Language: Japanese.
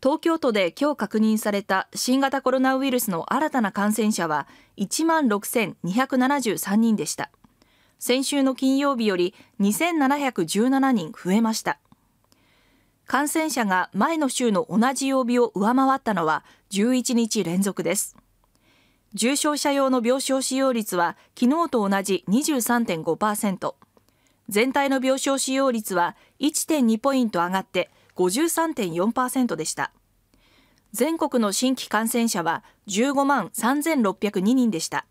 東京都で今日確認された新型コロナウイルスの新たな感染者は1万6273人でした。先週の金曜日より2717人増えました。感染者が前の週の同じ曜日を上回ったのは11日連続です。重症者用の病床使用率は昨日と同じ23.5%、全体の病床使用率は1.2ポイント上がって53.4%でした全国の新規感染者は15万3602人でした